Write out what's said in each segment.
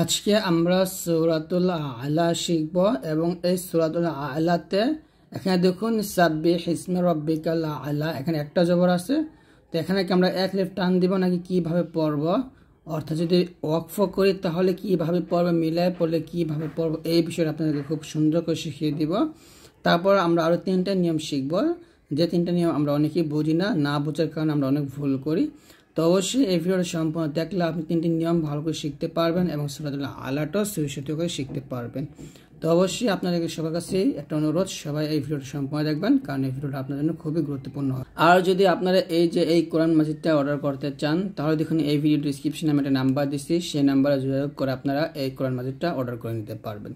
আজকে আমরা সৌরাতুল আলা শিখব এবং এই সৌরাতুল আলাতে এখানে দেখুন সাব্বি হিসমে রব্বিকাল আলা এখানে একটা জবর আছে তো এখানে কি আমরা এক লেফ টান দিব নাকি কিভাবে পড়ব অর্থাৎ যদি ওয়াকফ করি তাহলে কিভাবে পড়ব মিলায় পড়লে কিভাবে পড়ব এই বিষয়টা আপনাদেরকে খুব সুন্দর করে শিখিয়ে দিব তারপর আমরা আরও তিনটা নিয়ম শিখব যে তিনটা নিয়ম আমরা অনেকেই বুঝি না না বোঝার কারণে আমরা অনেক ভুল করি তো অবশ্যই এই ভিডিওটা সম্পূর্ণ দেখলে আপনি তিনটি নিয়ম ভালো করে শিখতে পারবেন এবং সুরাতুল্লাহ আলাটাও সুবিশিত করে শিখতে পারবেন তো অবশ্যই আপনাদেরকে সবার কাছে একটা অনুরোধ সবাই এই ভিডিওটা সম্পূর্ণ দেখবেন কারণ এই ভিডিওটা আপনার জন্য খুবই গুরুত্বপূর্ণ হয় আর যদি আপনারা এই যে এই কোরআন মাসিদটা অর্ডার করতে চান তাহলে দেখুন এই ভিডিও ডিসক্রিপশনে আমি একটা নাম্বার দিচ্ছি সেই নাম্বারে যোগাযোগ করে আপনারা এই কোরআন মাসিদটা অর্ডার করে নিতে পারবেন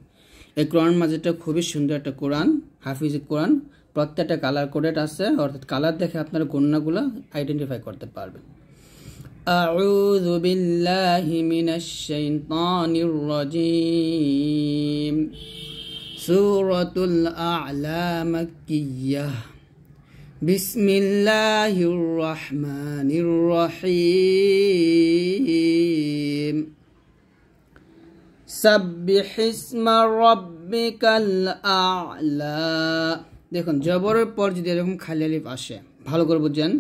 এই কোরআন মাসিদটা খুবই সুন্দর একটা কোরআন হাফিজ কোরআন প্রত্যেকটা কালার কোডেট আছে অর্থাৎ কালার দেখে আপনারা গণ্যাগুলো আইডেন্টিফাই করতে পারবেন أعوذ بالله من الشيطان الرجيم سورة الأعلى مكية بسم الله الرحمن الرحيم سبح اسم ربك الأعلى দেখুন জবরের পর যদি এরকম খালি আলিফ আসে ভালো করে বুঝছেন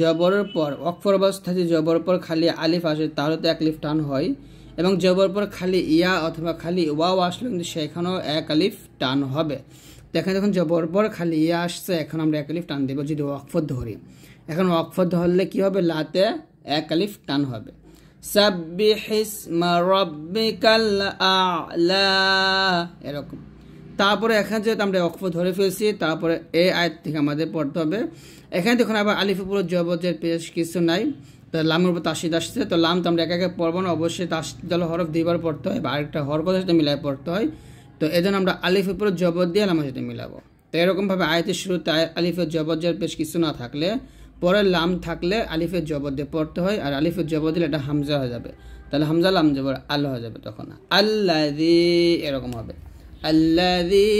জবরের পর অক্ষর অবস্থায় জবর পর খালি আলিফ আসে তাহলে তো একলিফ টান হয় এবং জবর পর খালি ইয়া অথবা খালি ওয়াও আসলে কিন্তু সেখানেও এক আলিফ টান হবে দেখেন যখন জবর পর খালি ইয়া আসছে এখন আমরা এক আলিফ টান দেবো যদি ওয়াকফ ধরি এখন ওয়াকফ ধরলে কি হবে লাতে এক আলিফ টান হবে সাব্বিহিস মা রব্বিকাল আ'লা এরকম তারপরে এখানে যেহেতু আমরা অক্ষ ধরে ফেলছি তারপরে এ আয়াত থেকে আমাদের পড়তে হবে এখানে দেখুন আবার আলিফুপুর জবজের পেশ কিছু নাই তো লামের উপর তাসিদ আসছে তো লাম তো আমরা একা একা পড়বো না অবশ্যই তাসিদ দল হরফ দুইবার পড়তে হয় বা আরেকটা হরকতের সাথে মিলাই পড়তে হয় তো এই জন্য আমরা আলিফের উপর জবর দিয়ে লামের সাথে মিলাবো তো এরকমভাবে আয়তের শুরুতে আলিফের জবজের পেশ কিছু না থাকলে পরে লাম থাকলে আলিফের জবর দিয়ে পড়তে হয় আর আলিফের জবর দিলে এটা হামজা হয়ে যাবে তাহলে হামজা লাম জবর আল্লাহ হয়ে যাবে তখন আল্লাহ এরকম হবে الذي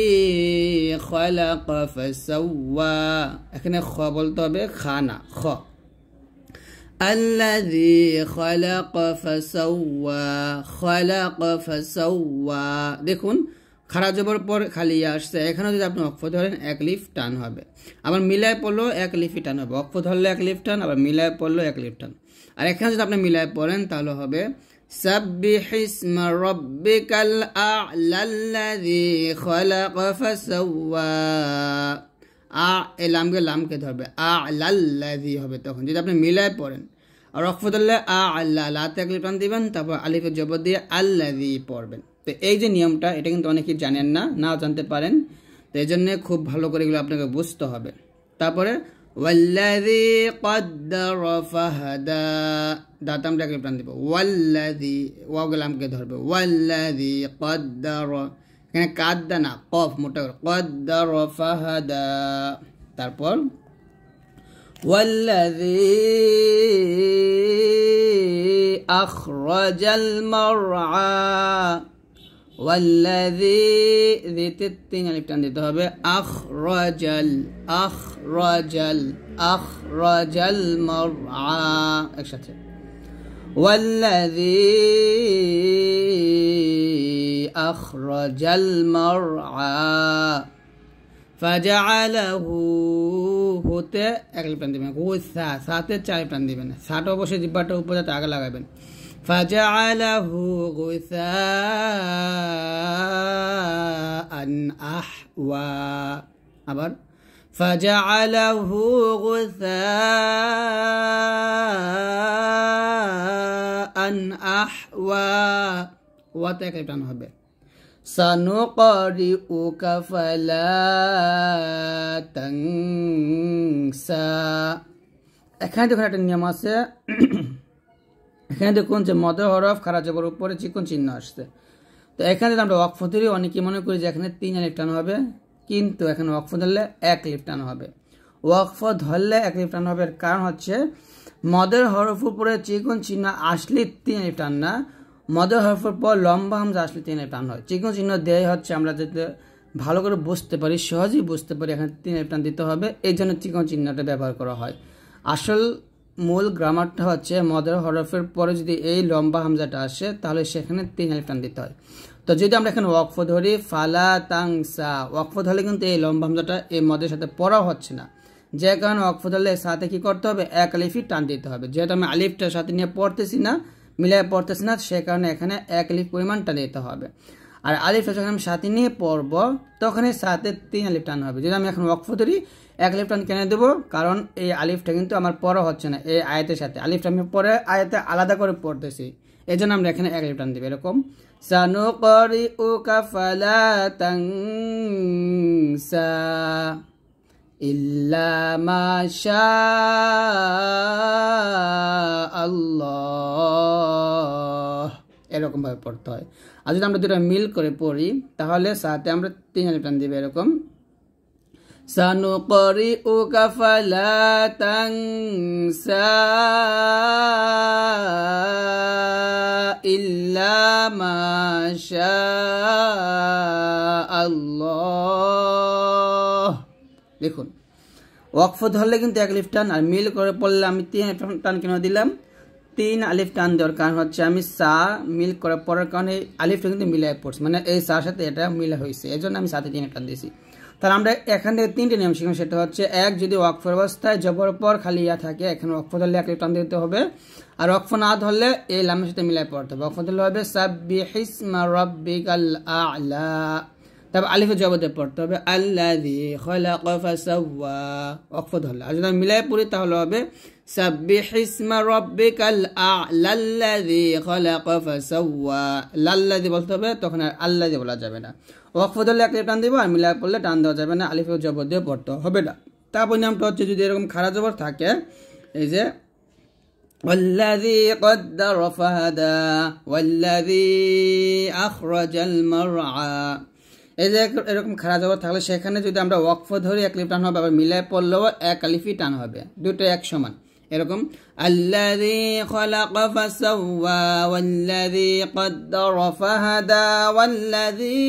এখানে খ বলতে হবে খানা খ الذي خلق فسوى خلق فسوى দেখুন খারা জবর পর খালি ইয়ে আসছে এখানে যদি আপনি অক্ষ ধরেন এক লিফ টান হবে আবার মিলায় পড়লেও এক লিফি টান হবে অক্ষ ধরলে এক লিফ টান আবার মিলায় পড়লেও এক লিফ টান আর এখানে যদি আপনি মিলায় পড়েন তাহলে হবে سبح اسم ربك الأعلى الذي خلق فسوى এ লামকে লামকে ধরবে আ আল্লাহি হবে তখন যদি আপনি মিলায় পড়েন আর রকফতুল্লাহ আ আল্লাহ লাতে এক লিপান দিবেন তারপর আলিফের জবর দিয়ে আল্লাহি পড়বেন তো এই যে নিয়মটা এটা কিন্তু অনেকেই জানেন না না জানতে পারেন তো এই জন্য খুব ভালো করে এগুলো আপনাকে বুঝতে হবে তারপরে والذي قدر فهدى داتم ডাকে প্রাণ والذي واو গলামকে والذي قدر এখানে কাদ না কফ قدر فهدى তারপর والذي اخرج المرعى ওয়াল্লাদি তিন আলিফ টান দিতে হবে আখ রজল আখ রজল আখ রজাল মর একসাথে والذي أخرج المرعى فجعله হতে এক লিপ টান দিবেন সা সাতে চার লিপ দিবেন সাটা অবশ্যই জিব্বাটা উপরে আগে লাগাবেন فجعله غثاء أحوى أبر فجعله غثاء أحوى وتك عنه سنقرئك فلا تنسى এখানে هناك একটা এখানে দেখুন যে মদের হরফ খারা উপরে চিকন চিহ্ন আসছে তো এখানে আমরা ওয়াকফ ধরি অনেকে মনে করি যে এখানে তিন লিফ টানো হবে কিন্তু এখানে ওয়াকফ ধরলে এক লিফ টানো হবে ওয়াকফ ধরলে এক লিফ টানো হবে কারণ হচ্ছে মদের হরফ উপরে চিকন চিহ্ন আসলে তিন লিফ টান না মদের হরফের পর লম্বা হামজা আসলে তিন লিফ টান হয় চিকন চিহ্ন দেয় হচ্ছে আমরা যাতে ভালো করে বুঝতে পারি সহজেই বুঝতে পারি এখানে তিন লিফ টান দিতে হবে এই জন্য চিকন চিহ্নটা ব্যবহার করা হয় আসল মূল গ্রামারটা হচ্ছে মদের হরফের পরে যদি এই লম্বা হামজাটা আসে তাহলে সেখানে তিন আলিফটান দিতে হয় তো যদি আমরা এখানে ওয়াকফ ধরি ফালা তাং সা ওয়াকফ ধরলে কিন্তু এই লম্বা হামজাটা এই মদের সাথে পড়াও হচ্ছে না যে কারণে ওয়াকফ ধরলে সাথে কি করতে হবে এক আলিফই টান দিতে হবে যেহেতু আমি আলিফটার সাথে নিয়ে পড়তেছি না মিলিয়ে পড়তেছি না সে কারণে এখানে এক আলিফ পরিমাণ টান দিতে হবে আর আলিফ যখন আমি সাথে নিয়ে পড়ব তখন এই সাথে তিন আলিফ টান হবে যদি আমি এখন ওয়াকফ ধরি এক আলিফ টান কেনে দেবো কারণ এই আলিফটা কিন্তু আমার পরে হচ্ছে না এই আয়াতের সাথে আলিফটা আমি পরে আয়াতে আলাদা করে পড়তেছি এই জন্য আমরা এখানে এক আলিফ টান দেবো এরকম সানু করি ও কাফালা সা ইল্লা মাশা আল্লাহ এরকমভাবে পড়তে হয় আর যদি আমরা দুটো মিল করে পড়ি তাহলে সাথে আমরা তিন হাজার টান দেবে এরকম সানু করি ও দেখুন ওয়াকফ ধরলে কিন্তু এক লিফ টান আর মিল করে পড়লে আমি তিন টান কেন দিলাম তিন আলিফ টান দরকার হচ্ছে আমি সা মিল করার পরার কারণে আলিফটা কিন্তু মিলে পড়ছে মানে এই সার সাথে এটা মিলে হয়েছে এই জন্য আমি সাথে তিন টান দিয়েছি তাহলে আমরা এখান থেকে তিনটে নিয়ম শিখলাম সেটা হচ্ছে এক যদি অক্ষ অবস্থায় জবর পর খালি ইয়া থাকে এখানে অক্ষ ধরলে এক টান দিতে হবে আর অক্ষ না ধরলে এই লামের সাথে মিলাই পড়তে হবে অক্ষ ধরলে হবে সাব্বি হিসমা রব্বিকাল আলা তারপর আলিফের জবদের পড়তে হবে আল্লাহি খলাক ফাসাওয়া আর যদি আমি মিলাই পড়ি তাহলে হবে সাব্বিহ তখন বলা যাবে না টান মিলাই পড়লে টান যাবে না হবে না তারপর নামটা হচ্ছে যদি এরকম খারা জবর থাকে এই যে والذي قدر এই যে এরকম খারা জবর থাকলে সেখানে যদি আমরা ওয়াকফ ধরি এক লিফ টান হবে আবার মিলায় পড়লেও এক আলিফই টান হবে দুটো এক সমান এরকম আল্লাযী খালাকা ফাসাওয়া ওয়াল্লাযী কদ্দারা ফাহাদা ওয়াল্লাযী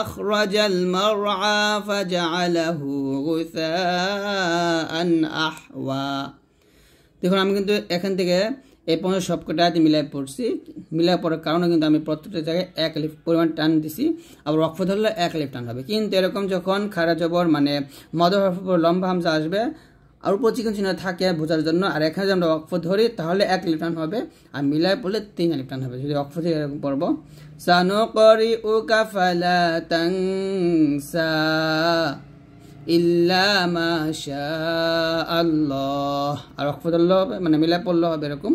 আখরাজাল মারআ ফাজআলাহু গুসাআন আহওয়া দেখুন আমি কিন্তু এখান থেকে এই পর্যন্ত সবকটা আয়াতে মিলাই পড়ছি মিলাই পড়ার কারণে কিন্তু আমি প্রত্যেকটা জায়গায় এক লিফ পরিমাণ টান দিছি আবার অক্ষ ধরলে এক লিফ টান হবে কিন্তু এরকম যখন খারা জবর মানে মদর হরফের লম্বা হামজা আসবে আর উপর চিহ্ন থাকে বোঝার জন্য আর এখানে যদি আমরা অক্ষ ধরি তাহলে এক লিপটান হবে আর মিলাই পড়লে তিন লিপটান হবে যদি অক্ষ থেকে এরকম পড়ব সানো করি ও কাফালা তাংসা আল্লাহ আর হবে মানে মিলা পড়ল হবে এরকম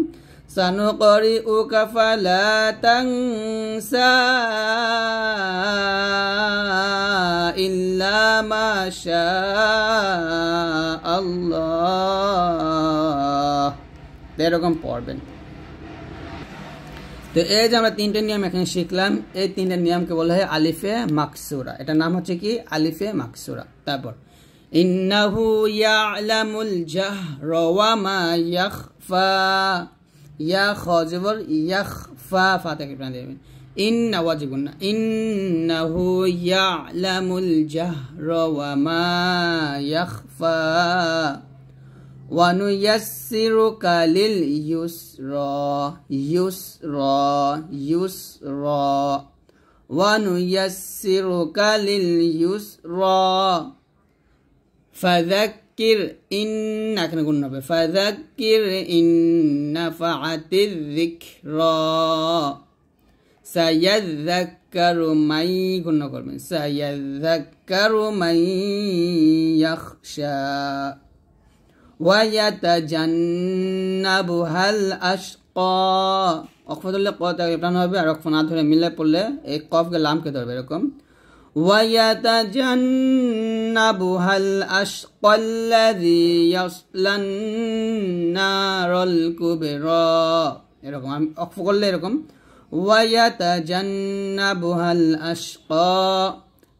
সানু করি ও কাফালা তাংসা আল্লাহ এরকম পড়বেন তো এই যে আমরা তিনটে নিয়ম এখানে শিখলাম এই তিনটে নিয়মকে বলা হয় আলিফে মাকসুরা এটার নাম হচ্ছে কি আলিফে মাকসুরা তারপর ইন্নাহু ইয়ালামুল জাহর ওয়া মা ইয়াখফা ইয়া খজবর ইয়াখফা ফা থেকে প্রাণ দেবেন ইন্না ওয়াজিবুন না ইন্নাহু ইয়ালামুল জাহ ওয়া মা ইয়াখফা ونيسرك لليسرى يسرى يسرى ونيسرك لليسرى فذكر إن قلنا فذكر إن نفعت الذكرى سيذكر من كنا قلنا سيذكر من يخشى ওয়াইয়াতাজান্নাবুহাল আশকা অকফা ক তাকে প্রাণ হবে আর অকফা ধরে মিলে পড়লে এই কফকে লামকে ধরবে এরকম ويتجنبها الأشقى الذي يصلى এরকম আমি অক্ষ করলে এরকম ويتجنبها الأشقى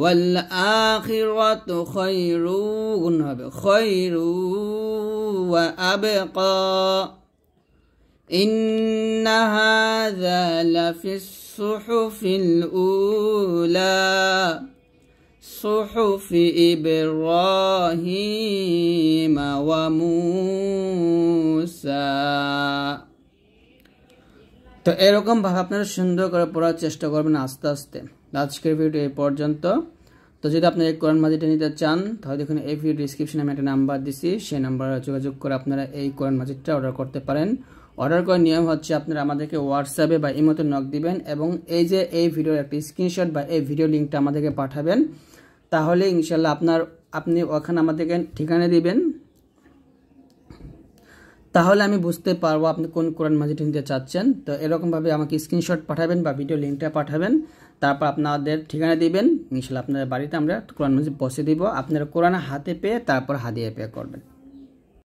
ওয়াল আখিরাত খৈরুন হবে খৈরু ওয়া আবকা إن هذا لفي الصحف الأولى صحف إبراهيم وموسى তো এরকমভাবে আপনারা সুন্দর করে পড়ার চেষ্টা করবেন আস্তে আস্তে আজকের ভিডিও এই পর্যন্ত তো যদি আপনারা এই কোরআন মাজিটা নিতে চান তাহলে দেখুন এই ভিডিও ডিসক্রিপশনে আমি একটা নাম্বার দিছি সেই নাম্বারে যোগাযোগ করে আপনারা এই কোরআন মাজিদটা অর্ডার করতে পারেন অর্ডার করার নিয়ম হচ্ছে আপনারা আমাদেরকে হোয়াটসঅ্যাপে বা ইমোতে নক দিবেন এবং এই যে এই ভিডিওর একটি স্ক্রিনশট বা এই ভিডিও লিঙ্কটা আমাদেরকে পাঠাবেন তাহলে ইনশাল্লাহ আপনার আপনি ওখানে আমাদেরকে ঠিকানা দিবেন তাহলে আমি বুঝতে পারবো আপনি কোন কোরআন মাজিটা নিতে চাচ্ছেন তো এরকমভাবে আমাকে স্ক্রিনশট পাঠাবেন বা ভিডিও লিঙ্কটা পাঠাবেন তারপর আপনাদের ঠিকানা দিবেন ইনশাল্লাহ আপনাদের বাড়িতে আমরা কোরআন মজিদ পৌঁছে দিব আপনারা কোরআন হাতে পেয়ে তারপর হাদিয়া পেয়ে করবেন